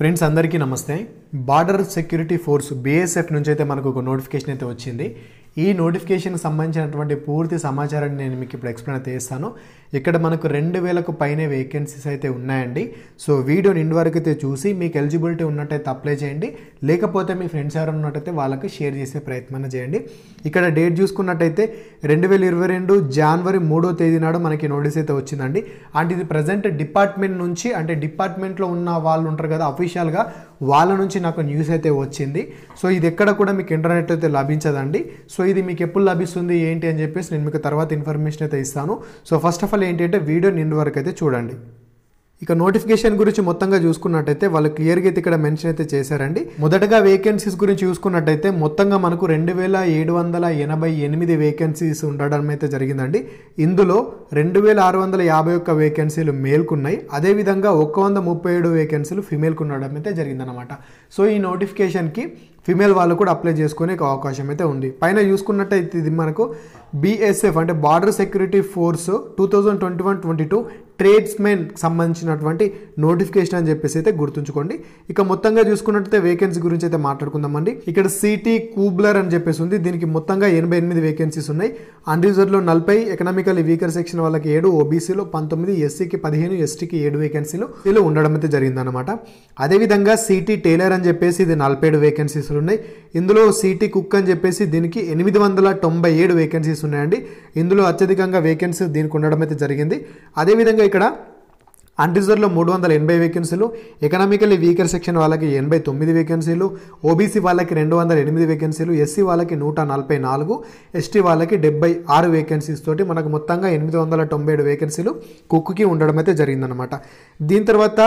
friends అందరికీ నమస్తే border security force BSF నుంచి అయితే మనకు ఒక నోటిఫికేషన్ అయితే వచ్చింది ఈ నోటిఫికేషన్కి సంబంధించినటువంటి పూర్తి సమాచారాన్ని నేను మీకు ఇప్పుడు ఎక్స్ప్లెయిన్ అయితే చేస్తాను ఇక్కడ మనకు రెండు వేలకు పైనే వేకెన్సీస్ అయితే ఉన్నాయండి సో వీడియోని ఇంటి వరకు అయితే చూసి మీకు ఎలిజిబిలిటీ ఉన్నట్టయితే అప్లై చేయండి లేకపోతే మీ ఫ్రెండ్స్ ఎవరు ఉన్నట్టయితే వాళ్ళకి షేర్ చేసే ప్రయత్నం చేయండి ఇక్కడ డేట్ చూసుకున్నట్టయితే రెండు వేల ఇరవై రెండు జనవరి మూడో తేదీ నాడు మనకి నోటీస్ అయితే వచ్చిందండి అంటే ఇది ప్రజెంట్ డిపార్ట్మెంట్ నుంచి అంటే డిపార్ట్మెంట్లో ఉన్న వాళ్ళు ఉంటారు కదా అఫీషియల్గా వాళ్ళ నుంచి నాకు న్యూస్ అయితే వచ్చింది సో ఇది ఎక్కడ కూడా మీకు ఇంటర్నెట్ అయితే లభించదండి సో ఇది మీకు ఎప్పుడు లభిస్తుంది ఏంటి అని చెప్పేసి నేను మీకు తర్వాత ఇన్ఫర్మేషన్ అయితే ఇస్తాను సో ఫస్ట్ ఆఫ్ ఆల్ ఏంటంటే వీడియో నిన్న వరకు అయితే చూడండి ఇక నోటిఫికేషన్ గురించి మొత్తంగా చూసుకున్నట్టయితే వాళ్ళు క్లియర్గా అయితే ఇక్కడ మెన్షన్ అయితే చేశారండి మొదటగా వేకెన్సీస్ గురించి చూసుకున్నట్టయితే మొత్తంగా మనకు రెండు వేల ఏడు వందల ఎనభై ఎనిమిది వేకెన్సీస్ ఉండడం అయితే జరిగిందండి ఇందులో రెండు వేల ఆరు వందల యాభై ఒక్క వేకెన్సీలు మేల్కున్నాయి అదేవిధంగా ఒక్క వంద ముప్పై ఏడు వేకెన్సీలు ఫిమేల్కు ఉండడం అయితే జరిగిందనమాట సో ఈ నోటిఫికేషన్కి ఫిమేల్ వాళ్ళు కూడా అప్లై చేసుకునే అవకాశం అయితే ఉంది పైన చూసుకున్నట్టయితే ఇది మనకు బీఎస్ఎఫ్ అంటే border security force two thousand twenty one twenty two tradesmen సంబంధించినటువంటి నోటిఫికేషన్ అని చెప్పేసి అయితే గుర్తుంచుకోండి ఇక మొత్తంగా చూసుకున్నట్టయితే వేకెన్సీ గురించి అయితే మాట్లాడుకుందామండి ఇక్కడ సిటీ కూబ్లర్ అని చెప్పేసి ఉంది దీనికి మొత్తంగా ఎనభై ఎనిమిది వేకెన్సీస్ ఉన్నాయి అన్రిజర్వ్లో నలభై ఎకనామికల్ వీకర్ సెక్షన్ వాళ్ళకి ఏడు ఓబీసీలో పంతొమ్మిది ఎస్సీకి పదిహేను ఎస్టీకి ఏడు వేకెన్సీలు ఇలా ఉండడం అయితే జరిగిందనమాట అదేవిధంగా సిటీ టైలర్ అని చెప్పేసి ఇది నలభై ఏడు వేకెన్సీస్ ఉన్నాయి ఇందులో సిటీ కుక్ అని చెప్పేసి దీనికి ఎనిమిది వందల తొంభై ఏడు వేకెన్సీస్ ఉన్నాయండి ఇందులో అత్యధికంగా వేకెన్సీ దీనికి ఉండడం అయితే జరిగింది అదేవిధంగా ఇక్కడ అన్రిజర్వ్లో మూడు వందల ఎనభై వేకెన్సీలు ఎకనామికల్లీ వీకర్ సెక్షన్ వాళ్ళకి ఎనభై తొమ్మిది వేకెన్సీలు ఓబీసీ వాళ్ళకి రెండు వందల ఎనిమిది వేకెన్సీలు ఎస్సీ వాళ్ళకి నూట నలభై నాలుగు ఎస్టీ వాళ్ళకి డెబ్బై ఆరు వేకెన్సీస్ తోటి మనకు మొత్తంగా ఎనిమిది వందల తొంభై ఏడు వేకెన్సీలు కుక్కుకి ఉండడం అయితే జరిగిందనమాట దీని తర్వాత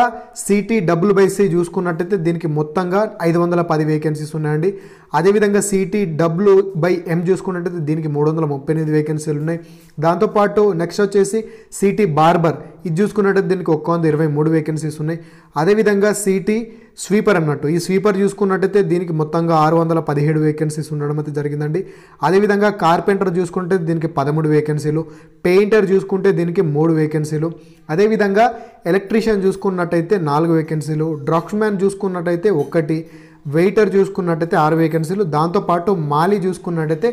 సిటీ బైసీ చూసుకున్నట్టయితే దీనికి మొత్తంగా ఐదు వందల పది వేకెన్సీస్ ఉన్నాయండి అదేవిధంగా సిటీ డబ్ల్యూ బై ఎం చూసుకున్నట్టయితే దీనికి మూడు వందల ముప్పై ఎనిమిది వేకెన్సీలు ఉన్నాయి దాంతోపాటు నెక్స్ట్ వచ్చేసి సిటీ బార్బర్ ఇది చూసుకున్నట్టయితే దీనికి ఒక్క వంద ఇరవై మూడు వేకెన్సీస్ ఉన్నాయి అదేవిధంగా సిటీ స్వీపర్ అన్నట్టు ఈ స్వీపర్ చూసుకున్నట్టయితే దీనికి మొత్తంగా ఆరు వందల పదిహేడు వేకెన్సీస్ ఉండడం అయితే జరిగిందండి అదేవిధంగా కార్పెంటర్ చూసుకుంటే దీనికి పదమూడు వేకెన్సీలు పెయింటర్ చూసుకుంటే దీనికి మూడు వేకెన్సీలు అదేవిధంగా ఎలక్ట్రీషియన్ చూసుకున్నట్టయితే నాలుగు వేకెన్సీలు డ్రాక్స్మ్యాన్ చూసుకున్నట్టయితే ఒకటి వెయిటర్ చూసుకున్నట్టయితే ఆరు వేకెన్సీలు దాంతోపాటు మాలి చూసుకున్నట్టయితే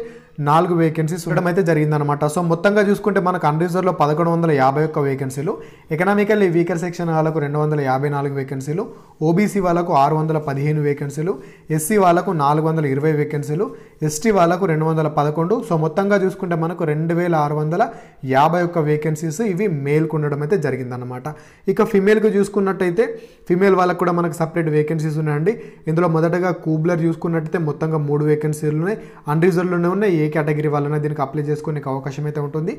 నాలుగు వేకెన్సీస్ ఉండడం అయితే జరిగిందనమాట సో మొత్తంగా చూసుకుంటే మనకు అన్రిజర్వ్లో పదకొండు వందల యాభై ఒక్క వేకెన్సీలు ఎకనామికల్లీ వీకర్ సెక్షన్ వాళ్ళకు రెండు వందల యాభై నాలుగు వేకెన్సీలు ఓబీసీ వాళ్ళకు ఆరు వందల పదిహేను వేకెన్సీలు ఎస్సీ వాళ్ళకు నాలుగు వందల ఇరవై వేకెన్సీలు ఎస్టీ వాళ్ళకు రెండు వందల పదకొండు సో మొత్తంగా చూసుకుంటే మనకు రెండు వేల ఆరు వందల యాభై ఒక్క వేకెన్సీస్ ఇవి మేల్కు ఉండడం అయితే జరిగిందనమాట ఇక ఫిమేల్కి చూసుకున్నట్టయితే ఫిమేల్ వాళ్ళకు కూడా మనకు సపరేట్ వేకెన్సీస్ ఉన్నాయండి ఇందులో మొదటగా కూబ్లర్ చూసుకున్నట్టయితే మొత్తంగా మూడు వేకెన్సీలు ఉన్నాయి అన్రిజర్వ్లోనే ఉన్నాయి ఏ కేటగిరీ వలన దీనికి అప్లై చేసుకునే అవకాశం అయితే ఉంటుంది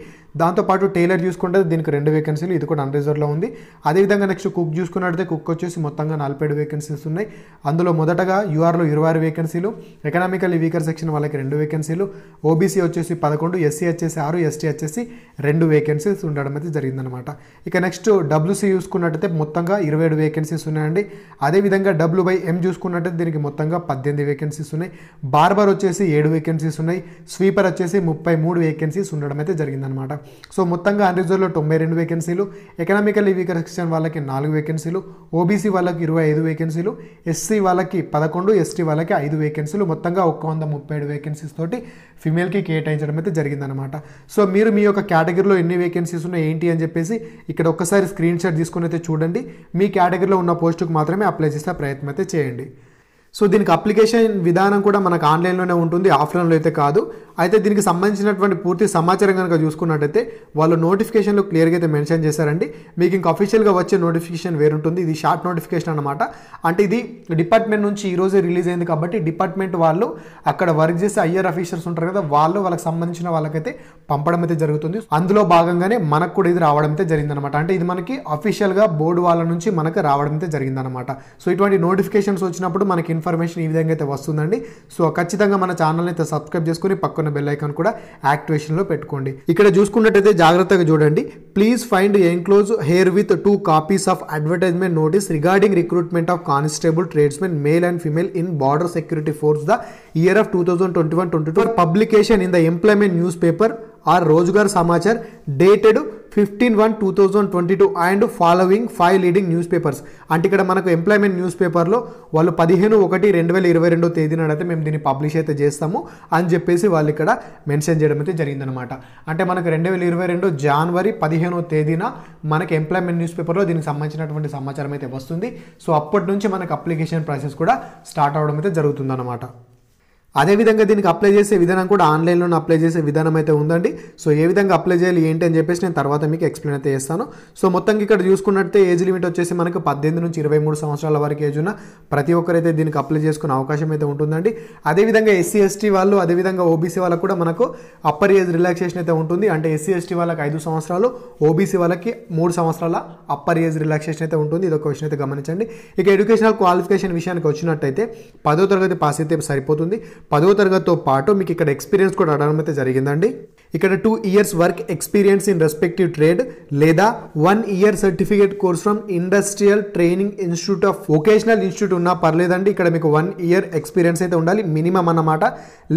దాంతోపాటు టైలర్ చూసుకుంటే దీనికి రెండు వేకెన్సీలు ఇది కూడా అన్రిజర్వ్లో ఉంది అదేవిధంగా నెక్స్ట్ కుక్ చూసుకున్నట్టయితే కుక్ వచ్చేసి మొత్తంగా నలభై వేకెన్సీస్ ఉన్నాయి అందులో మొదటగా యూఆర్లో ఇరవై ఆరు వేకెన్సీలు ఎకనామికల్ వీకర్ సెక్షన్ వాళ్ళకి రెండు వేకెన్సీలు ఓబీసీ వచ్చేసి పదకొండు ఎస్సీ వచ్చేసి ఆరు ఎస్టీ వచ్చేసి రెండు వేకెన్సీస్ ఉండడం అయితే జరిగిందనమాట ఇక నెక్స్ట్ డబ్ల్యూసీ చూసుకున్నట్టయితే మొత్తంగా ఇరవై ఏడు వేకెన్సీస్ ఉన్నాయండి అదేవిధంగా డబ్ల్యూ బై ఎం చూసుకున్నట్టయితే దీనికి మొత్తంగా పద్దెనిమిది వేకెన్సీస్ ఉన్నాయి బార్బర్ వచ్చేసి ఏడు వేకెన్సీస్ ఉన్నాయి స్వీపర్ వచ్చేసి ముప్పై మూడు వేకెన్సీస్ ఉండడం అయితే జరిగిందనమాట సో మొత్తంగా రిజర్వ్లో తొంభై రెండు వేకెన్సీలు ఎకనామికల్ వీకర్ సెక్షన్ వాళ్ళకి నాలుగు వేకెన్సీలు ఓబీసీ వాళ్ళకి ఇరవై ఇరవై ఐదు వేకెన్సీలు ఎస్సీ వాళ్ళకి పదకొండు ఎస్టీ వాళ్ళకి ఐదు వేకెన్సీలు మొత్తంగా ఒక్క వంద ముప్పై ఏడు వేకెన్సీస్ తోటి ఫిమేల్కి కేటాయించడం అయితే జరిగిందనమాట సో మీరు మీ యొక్క కేటగిరీలో ఎన్ని వేకెన్సీస్ ఉన్నాయి ఏంటి అని చెప్పేసి ఇక్కడ ఒక్కసారి స్క్రీన్ షాట్ తీసుకుని అయితే చూడండి మీ కేటగిరీలో ఉన్న పోస్టుకు మాత్రమే అప్లై చేసే ప్రయత్నం అయితే చేయండి సో దీనికి అప్లికేషన్ విధానం కూడా మనకు ఆన్లైన్లోనే ఉంటుంది ఆఫ్లైన్లో అయితే కాదు అయితే దీనికి సంబంధించినటువంటి పూర్తి సమాచారం కనుక చూసుకున్నట్టయితే వాళ్ళు నోటిఫికేషన్లో క్లియర్గా అయితే మెన్షన్ చేశారండి మీకు ఇంకా అఫీషియల్గా వచ్చే నోటిఫికేషన్ వేరుంటుంది ఇది షార్ట్ నోటిఫికేషన్ అనమాట అంటే ఇది డిపార్ట్మెంట్ నుంచి ఈరోజే రిలీజ్ అయింది కాబట్టి డిపార్ట్మెంట్ వాళ్ళు అక్కడ వర్క్ చేసే ఐఆర్ అఫీషియల్స్ ఉంటారు కదా వాళ్ళు వాళ్ళకి సంబంధించిన వాళ్ళకైతే పంపడం అయితే జరుగుతుంది అందులో భాగంగానే మనకు కూడా ఇది రావడం అయితే జరిగిందనమాట అంటే ఇది మనకి అఫీషియల్గా బోర్డు వాళ్ళ నుంచి మనకు రావడం అయితే జరిగిందనమాట సో ఇటువంటి నోటిఫికేషన్స్ వచ్చినప్పుడు మనకి ఇన్ఫర్మేషన్ ఈ విధంగా అయితే వస్తుందండి సో ఖచ్చితంగా మన ఛానల్ని అయితే సబ్స్క్రైబ్ చేసుకుని పక్కన బెల్ ఐకాన్ కూడా యాక్టివేషన్లో పెట్టుకోండి ఇక్కడ చూసుకున్నట్టయితే జాగ్రత్తగా చూడండి please find enclose herewith two copies of advertisement notice regarding recruitment of constable tradesmen male and female in border security force the year of two thousand twenty one twenty two publication in the employment newspaper or Rozgar Samachar dated fifteen one two thousand twenty two and following five leading newspapers అంటే ఇక్కడ మనకు employment news పేపర్లో వాళ్ళు పదిహేను ఒకటి రెండు వేల ఇరవై రెండో తేదీ నాడైతే మేము దీన్ని పబ్లిష్ అయితే చేస్తాము అని చెప్పేసి వాళ్ళు ఇక్కడ మెన్షన్ చేయడం అయితే జరిగిందనమాట అంటే మనకు రెండు వేల ఇరవై రెండు జనవరి పదిహేనో తేదీన మనకి ఎంప్లాయ్మెంట్ న్యూస్ పేపర్లో దీనికి సంబంధించినటువంటి సమాచారం అయితే వస్తుంది సో అప్పటి నుంచి మనకు అప్లికేషన్ ప్రాసెస్ కూడా స్టార్ట్ అవడం అయితే జరుగుతుందన్నమాట అదేవిధంగా దీనికి అప్లై చేసే విధానం కూడా ఆన్లైన్లోనే అప్లై చేసే విధానం అయితే ఉందండి సో ఏ విధంగా అప్లై చేయాలి ఏంటి అని చెప్పేసి నేను తర్వాత మీకు ఎక్స్ప్లెయిన్ అయితే చేస్తాను సో మొత్తంగా ఇక్కడ చూసుకున్నట్టే ఏజ్ లిమిట్ వచ్చేసి మనకు పద్దెనిమిది నుంచి ఇరవై మూడు సంవత్సరాల వరకు ఏజ్ ఉన్న ప్రతి ఒక్కరైతే దీనికి అప్లై చేసుకునే అవకాశం అయితే ఉంటుందండి అదేవిధంగా ఎస్సీ ఎస్టీ వాళ్ళు అదేవిధంగా ఓబీసీ వాళ్ళకు కూడా మనకు అప్పర్ ఏజ్ రిలాక్సేషన్ అయితే ఉంటుంది అంటే ఎస్సీ ఎస్టీ వాళ్ళకి ఐదు సంవత్సరాలు ఓబీసీ వాళ్ళకి మూడు సంవత్సరాల అప్పర్ ఏజ్ రిలాక్సేషన్ అయితే ఉంటుంది ఇది ఒక విషయం అయితే గమనించండి ఇక ఎడ్యుకేషనల్ క్వాలిఫికేషన్ విషయానికి వచ్చినట్టయితే పదో తరగతి పాస్ అయితే సరిపోతుంది పదో తరగతితో పాటు మీకు ఇక్కడ ఎక్స్పీరియన్స్ కూడా అడగడం అయితే జరిగిందండి ఇక్కడ two years work experience in respective trade లేదా one year certificate course from industrial training institute of vocational institute ఉన్నా పర్లేదండి ఇక్కడ మీకు వన్ ఇయర్ ఎక్స్పీరియన్స్ అయితే ఉండాలి మినిమం అన్నమాట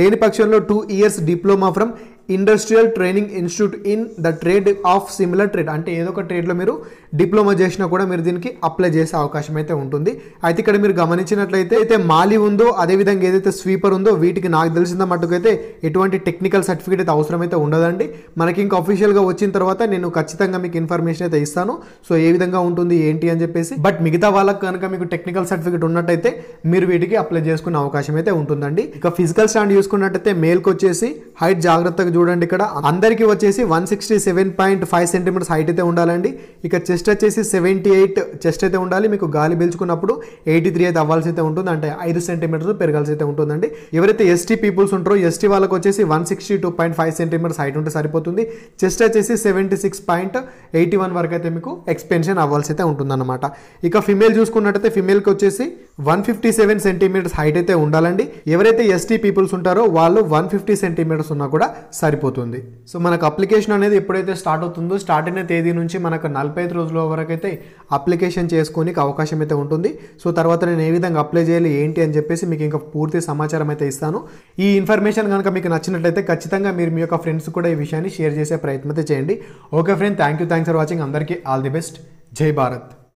లేని పక్షంలో two years diploma from industrial training institute in the trade of similar trade అంటే ఏదో ఒక ట్రేడ్లో మీరు డిప్లొమా చేసినా కూడా మీరు దీనికి అప్లై చేసే అవకాశం అయితే ఉంటుంది అయితే ఇక్కడ మీరు గమనించినట్లయితే అయితే మాలి ఉందో అదేవిధంగా ఏదైతే స్వీపర్ ఉందో వీటికి నాకు తెలిసిన మటుకైతే ఎటువంటి టెక్నికల్ సర్టిఫికేట్ అయితే అవసరమైతే ఉండదండి మనకి ఇంకా అఫీషియల్గా వచ్చిన తర్వాత నేను ఖచ్చితంగా మీకు ఇన్ఫర్మేషన్ అయితే ఇస్తాను సో ఏ విధంగా ఉంటుంది ఏంటి అని చెప్పేసి బట్ మిగతా వాళ్ళకి కనుక మీకు టెక్నికల్ సర్టిఫికేట్ ఉన్నట్టయితే మీరు వీటికి అప్లై చేసుకునే అవకాశం అయితే ఉంటుందండి ఇక ఫిజికల్ స్టాండ్ చూసుకున్నట్టయితే మేల్కి వచ్చేసి హైట్ జాగ్రత్తగా చూడండి ఇక్కడ అందరికీ వచ్చేసి one sixty seven point five centimeters height అయితే ఉండాలండి ఇక చెస్ట్ వచ్చేసి సెవెంటీ ఎయిట్ చెస్ట్ అయితే ఉండాలి మీకు గాలి పీల్చుకున్నప్పుడు ఎయిటీ త్రీ అయితే అవ్వాల్సి అయితే ఉంటుంది అంటే ఐదు సెంటీమీటర్స్ పెరగాల్సి అయితే ఉంటుందండి ఎవరైతే ఎస్టీ పీపుల్స్ ఉంటారో ఎస్టీ వాళ్ళకి వచ్చేసి one sixty two point five centimeters height ఉంటే సరిపోతుంది చెస్ట్ వచ్చేసి seventy six point eighty one వరకు అయితే మీకు ఎక్స్పెన్షన్ అవ్వాల్సి అయితే ఉంటుందన్నమాట ఇక ఫిమేల్ చూసుకున్నట్టయితే ఫిమేల్కి వచ్చేసి one fifty seven centimeters height అయితే ఉండాలండి ఎవరైతే ఎస్టీ పీపుల్స్ ఉంటారో వాళ్ళు వన్ ఫిఫ్టీ సెంటీమీటర్స్ ఉన్నా కూడా సరిపోతుంది సో మనకు అప్లికేషన్ అనేది ఎప్పుడైతే స్టార్ట్ అవుతుందో స్టార్ట్ అయిన తేదీ నుంచి మనకు నలభై ఐదు రోజుల వరకు అయితే అప్లికేషన్ చేసుకోనికి అవకాశం అయితే ఉంటుంది సో తర్వాత నేను ఏ విధంగా అప్లై చేయాలి ఏంటి అని చెప్పేసి మీకు ఇంకా పూర్తి సమాచారం అయితే ఇస్తాను ఈ ఇన్ఫర్మేషన్ కనుక మీకు నచ్చినట్లయితే ఖచ్చితంగా మీరు మీ యొక్క ఫ్రెండ్స్ కూడా ఈ విషయాన్ని షేర్ చేసే ప్రయత్నం అయితే చేయండి okay friend thank you thanks for watching అందరికీ ఆల్ ది బెస్ట్ జై భారత్